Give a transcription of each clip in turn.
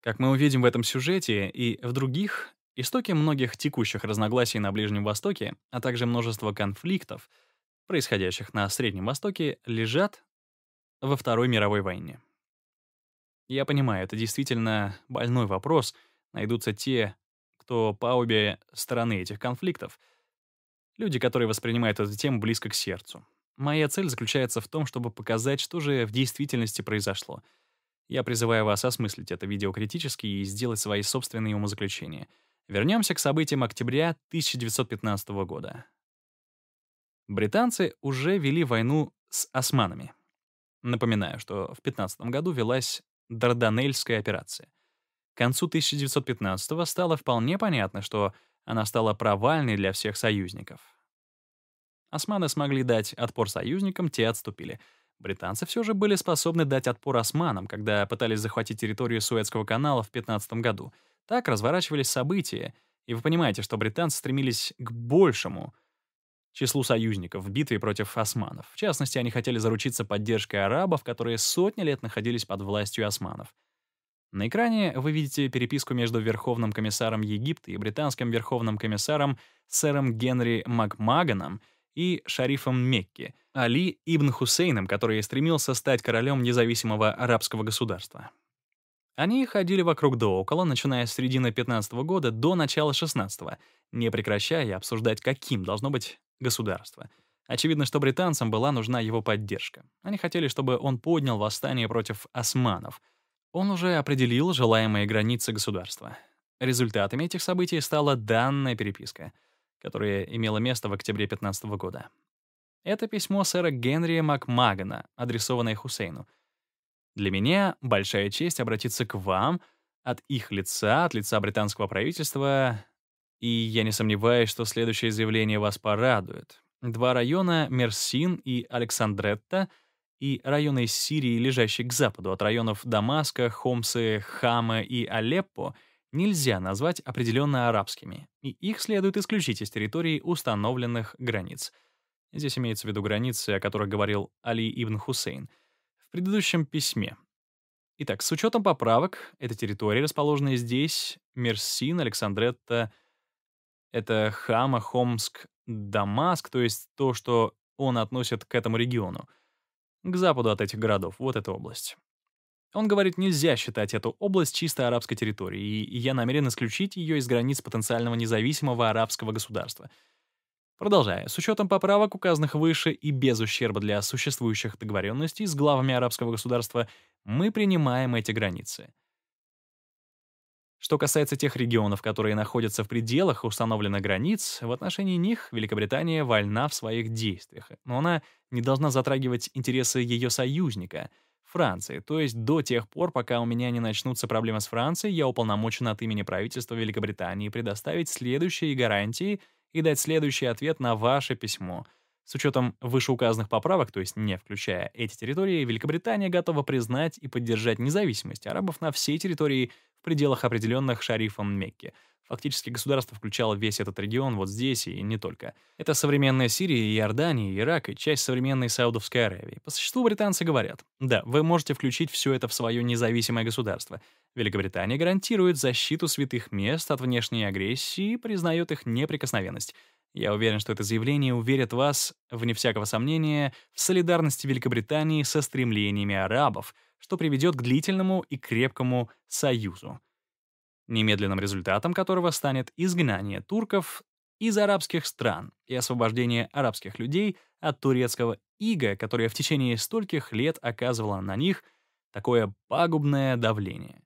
Как мы увидим в этом сюжете и в других, истоки многих текущих разногласий на Ближнем Востоке, а также множество конфликтов, происходящих на Среднем Востоке, лежат во Второй мировой войне. Я понимаю, это действительно больной вопрос. Найдутся те, кто по обе стороны этих конфликтов. Люди, которые воспринимают эту тему близко к сердцу. Моя цель заключается в том, чтобы показать, что же в действительности произошло — я призываю вас осмыслить это видео критически и сделать свои собственные умозаключения. Вернемся к событиям октября 1915 года. Британцы уже вели войну с османами. Напоминаю, что в 15 году велась Дарданельская операция. К концу 1915-го стало вполне понятно, что она стала провальной для всех союзников. Османы смогли дать отпор союзникам, те отступили — британцы все же были способны дать отпор османам, когда пытались захватить территорию Суэцкого канала в 15 году. Так разворачивались события, и вы понимаете, что британцы стремились к большему числу союзников в битве против османов. В частности, они хотели заручиться поддержкой арабов, которые сотни лет находились под властью османов. На экране вы видите переписку между Верховным комиссаром Египта и британским Верховным комиссаром сэром Генри Макмаганом и шарифом Мекки — Али ибн Хусейном, который стремился стать королем независимого арабского государства. Они ходили вокруг да около, начиная с середины 15 -го года до начала 16 не прекращая обсуждать, каким должно быть государство. Очевидно, что британцам была нужна его поддержка. Они хотели, чтобы он поднял восстание против османов. Он уже определил желаемые границы государства. Результатами этих событий стала данная переписка, которая имела место в октябре 15 -го года. Это письмо сэра Генри Макмагана, адресованное Хусейну. Для меня большая честь обратиться к вам от их лица, от лица британского правительства, и я не сомневаюсь, что следующее заявление вас порадует. Два района Мерсин и Александретта и районы Сирии, лежащие к западу от районов Дамаска, Хомсы, Хамы и Алеппо, нельзя назвать определенно арабскими, и их следует исключить из территории установленных границ — Здесь имеется в виду границы, о которых говорил Али Ибн Хусейн в предыдущем письме. Итак, с учетом поправок, эта территория расположенные здесь, Мерсин, Александретта, это Хама, Хомск, Дамаск, то есть то, что он относит к этому региону. К западу от этих городов, вот эта область. Он говорит, нельзя считать эту область чисто арабской территорией, и я намерен исключить ее из границ потенциального независимого арабского государства — Продолжая, с учетом поправок, указанных выше и без ущерба для существующих договоренностей с главами арабского государства, мы принимаем эти границы. Что касается тех регионов, которые находятся в пределах установленных границ, в отношении них Великобритания вольна в своих действиях, но она не должна затрагивать интересы ее союзника — Франции, то есть до тех пор, пока у меня не начнутся проблемы с Францией, я уполномочен от имени правительства Великобритании предоставить следующие гарантии — и дать следующий ответ на ваше письмо. С учетом вышеуказанных поправок, то есть не включая эти территории, Великобритания готова признать и поддержать независимость арабов на всей территории в пределах определенных шарифом Мекки, Фактически государство включало весь этот регион вот здесь и не только. Это современная Сирия, Иордания, Ирак и часть современной Саудовской Аравии. По существу британцы говорят, да, вы можете включить все это в свое независимое государство. Великобритания гарантирует защиту святых мест от внешней агрессии и признает их неприкосновенность. Я уверен, что это заявление уверит вас, вне всякого сомнения, в солидарности Великобритании со стремлениями арабов, что приведет к длительному и крепкому союзу немедленным результатом которого станет изгнание турков из арабских стран и освобождение арабских людей от турецкого ига, которое в течение стольких лет оказывало на них такое пагубное давление.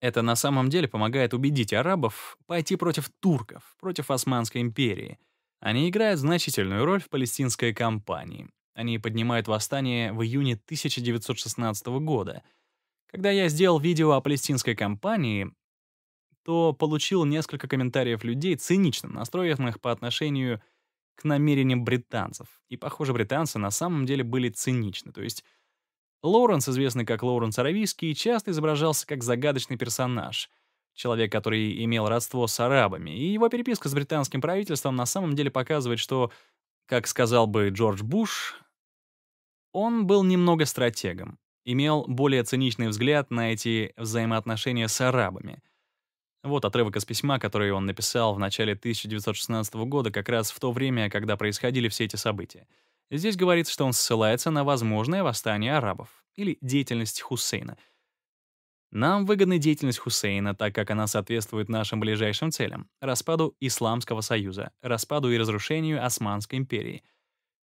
Это на самом деле помогает убедить арабов пойти против турков, против Османской империи. Они играют значительную роль в палестинской кампании. Они поднимают восстание в июне 1916 года. Когда я сделал видео о палестинской кампании, то получил несколько комментариев людей, цинично настроенных по отношению к намерениям британцев. И, похоже, британцы на самом деле были циничны. То есть Лоуренс, известный как Лоуренс Аравийский, часто изображался как загадочный персонаж, человек, который имел родство с арабами. И его переписка с британским правительством на самом деле показывает, что, как сказал бы Джордж Буш, он был немного стратегом, имел более циничный взгляд на эти взаимоотношения с арабами — вот отрывок из письма, который он написал в начале 1916 года, как раз в то время, когда происходили все эти события. Здесь говорится, что он ссылается на возможное восстание арабов или деятельность Хусейна. Нам выгодна деятельность Хусейна, так как она соответствует нашим ближайшим целям — распаду Исламского Союза, распаду и разрушению Османской империи.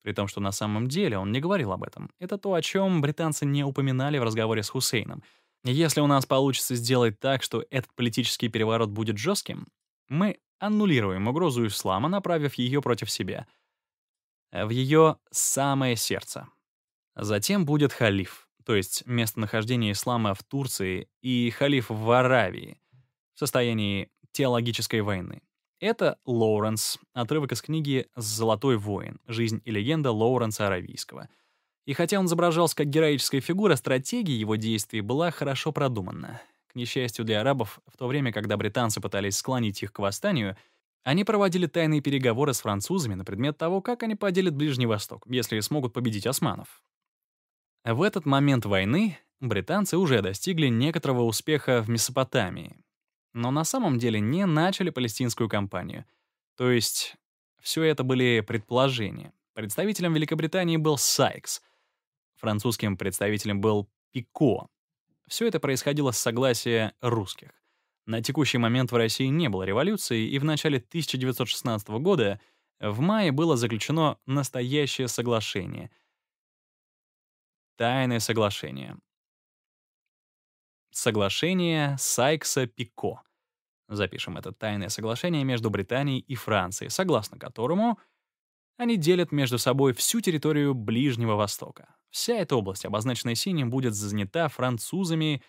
При том, что на самом деле он не говорил об этом. Это то, о чем британцы не упоминали в разговоре с Хусейном — если у нас получится сделать так, что этот политический переворот будет жестким, мы аннулируем угрозу ислама, направив ее против себя, э, в ее самое сердце. Затем будет халиф, то есть местонахождение ислама в Турции и халиф в Аравии в состоянии теологической войны. Это Лоуренс, отрывок из книги «Золотой воин. Жизнь и легенда Лоуренса Аравийского», и хотя он изображался как героическая фигура, стратегия его действий была хорошо продумана. К несчастью для арабов, в то время, когда британцы пытались склонить их к восстанию, они проводили тайные переговоры с французами на предмет того, как они поделят Ближний Восток, если смогут победить османов. В этот момент войны британцы уже достигли некоторого успеха в Месопотамии, но на самом деле не начали палестинскую кампанию. То есть все это были предположения. Представителем Великобритании был Сайкс — французским представителем был Пико. Все это происходило с согласия русских. На текущий момент в России не было революции, и в начале 1916 года в мае было заключено настоящее соглашение. Тайное соглашение. Соглашение Сайкса-Пико. Запишем это тайное соглашение между Британией и Францией, согласно которому они делят между собой всю территорию Ближнего Востока. Вся эта область, обозначенная синим, будет занята французами,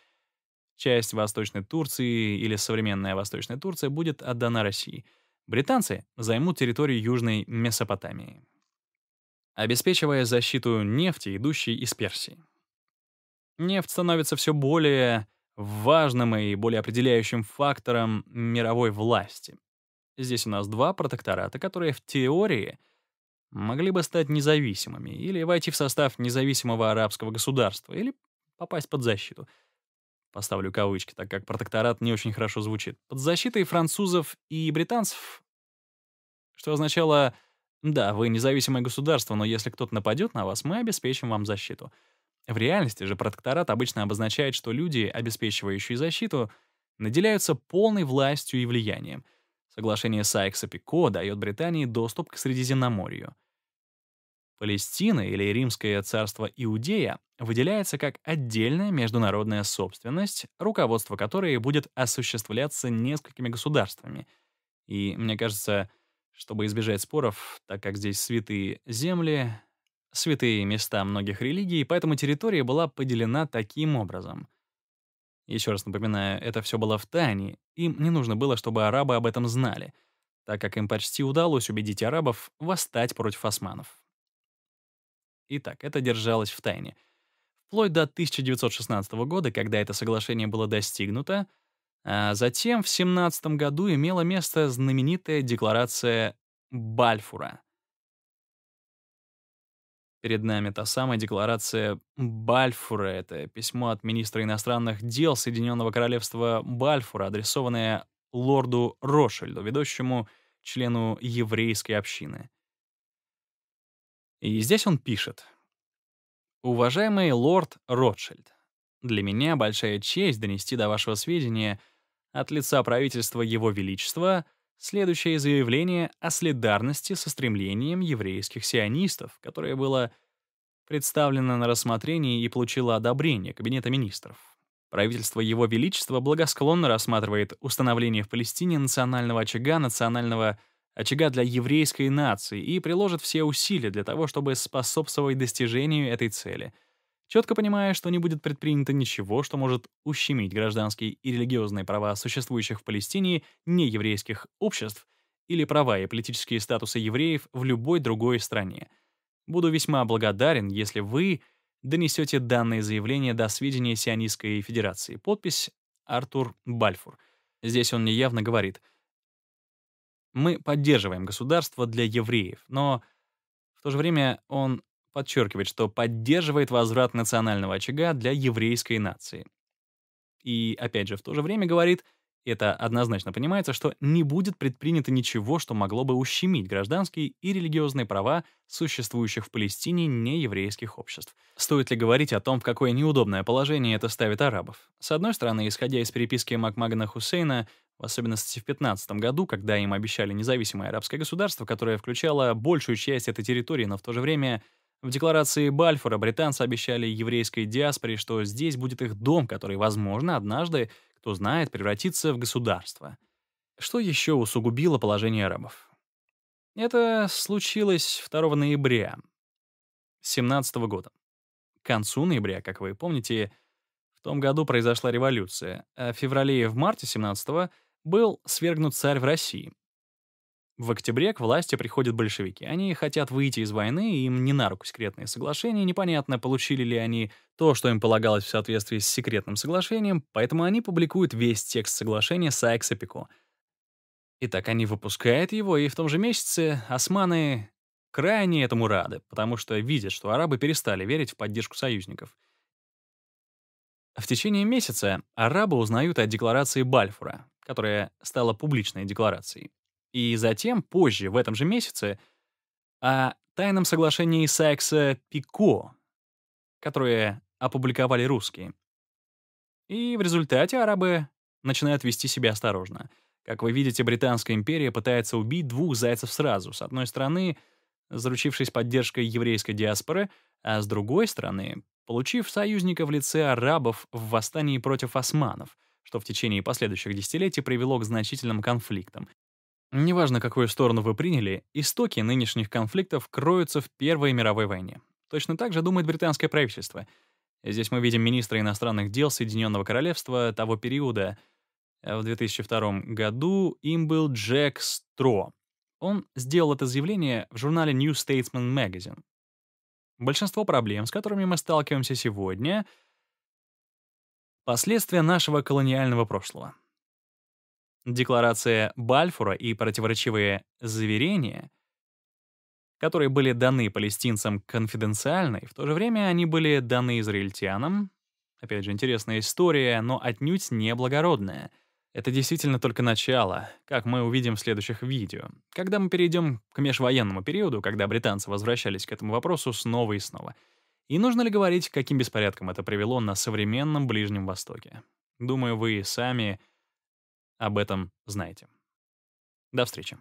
часть Восточной Турции или современная Восточная Турция будет отдана России. Британцы займут территорию Южной Месопотамии, обеспечивая защиту нефти, идущей из Персии. Нефть становится все более важным и более определяющим фактором мировой власти. Здесь у нас два протектората, которые в теории — могли бы стать независимыми или войти в состав независимого арабского государства, или попасть под защиту. Поставлю кавычки, так как протекторат не очень хорошо звучит. Под защитой французов и британцев, что означало, да, вы независимое государство, но если кто-то нападет на вас, мы обеспечим вам защиту. В реальности же протекторат обычно обозначает, что люди, обеспечивающие защиту, наделяются полной властью и влиянием. Соглашение Сайкса-Пико дает Британии доступ к Средиземноморью. Палестина или Римское царство Иудея выделяется как отдельная международная собственность, руководство которой будет осуществляться несколькими государствами. И мне кажется, чтобы избежать споров, так как здесь святые земли, святые места многих религий, поэтому территория была поделена таким образом. Еще раз напоминаю, это все было в тайне, им не нужно было, чтобы арабы об этом знали, так как им почти удалось убедить арабов восстать против османов. Итак, это держалось в тайне. Вплоть до 1916 года, когда это соглашение было достигнуто, а затем в 17 году имела место знаменитая декларация Бальфура. Перед нами та самая декларация Бальфура. Это письмо от министра иностранных дел Соединенного Королевства Бальфура, адресованное лорду Рошельду, ведущему члену еврейской общины. И здесь он пишет. «Уважаемый лорд Ротшильд, для меня большая честь донести до вашего сведения от лица правительства Его Величества следующее заявление о солидарности со стремлением еврейских сионистов, которое было представлено на рассмотрение и получило одобрение Кабинета министров. Правительство Его Величества благосклонно рассматривает установление в Палестине национального очага национального очага для еврейской нации и приложит все усилия для того, чтобы способствовать достижению этой цели, четко понимая, что не будет предпринято ничего, что может ущемить гражданские и религиозные права существующих в Палестине нееврейских обществ или права и политические статусы евреев в любой другой стране. Буду весьма благодарен, если вы донесете данное заявление до сведения Сионистской Федерации. Подпись Артур Бальфур. Здесь он неявно говорит — мы поддерживаем государство для евреев, но в то же время он подчеркивает, что поддерживает возврат национального очага для еврейской нации. И опять же, в то же время говорит, это однозначно понимается, что не будет предпринято ничего, что могло бы ущемить гражданские и религиозные права существующих в Палестине нееврейских обществ. Стоит ли говорить о том, в какое неудобное положение это ставит арабов? С одной стороны, исходя из переписки Макмагана Хусейна, в особенности в 15 году, когда им обещали независимое арабское государство, которое включало большую часть этой территории, но в то же время в декларации Бальфора британцы обещали еврейской диаспоре, что здесь будет их дом, который, возможно, однажды кто знает, превратиться в государство. Что еще усугубило положение арабов? Это случилось 2 ноября 17 года. К концу ноября, как вы помните, в том году произошла революция, а в феврале и в марте 17 был свергнут царь в России, в октябре к власти приходят большевики. Они хотят выйти из войны, им не на руку секретные соглашения, непонятно, получили ли они то, что им полагалось в соответствии с секретным соглашением, поэтому они публикуют весь текст соглашения Сайкс-Пико. Итак, они выпускают его, и в том же месяце османы крайне этому рады, потому что видят, что арабы перестали верить в поддержку союзников. В течение месяца арабы узнают о декларации Бальфура, которая стала публичной декларацией и затем, позже, в этом же месяце, о тайном соглашении Сайкса Пико, которое опубликовали русские. И в результате арабы начинают вести себя осторожно. Как вы видите, Британская империя пытается убить двух зайцев сразу. С одной стороны, заручившись поддержкой еврейской диаспоры, а с другой стороны, получив союзника в лице арабов в восстании против османов, что в течение последующих десятилетий привело к значительным конфликтам, Неважно, какую сторону вы приняли, истоки нынешних конфликтов кроются в Первой мировой войне. Точно так же думает британское правительство. Здесь мы видим министра иностранных дел Соединенного Королевства того периода. В 2002 году им был Джек Стро. Он сделал это заявление в журнале New Statesman Magazine. Большинство проблем, с которыми мы сталкиваемся сегодня — последствия нашего колониального прошлого. Декларация Бальфура и противоречивые заверения, которые были даны палестинцам конфиденциально, и в то же время они были даны израильтянам. Опять же, интересная история, но отнюдь не благородная. Это действительно только начало, как мы увидим в следующих видео. Когда мы перейдем к межвоенному периоду, когда британцы возвращались к этому вопросу снова и снова. И нужно ли говорить, каким беспорядком это привело на современном Ближнем Востоке? Думаю, вы сами об этом знаете. До встречи.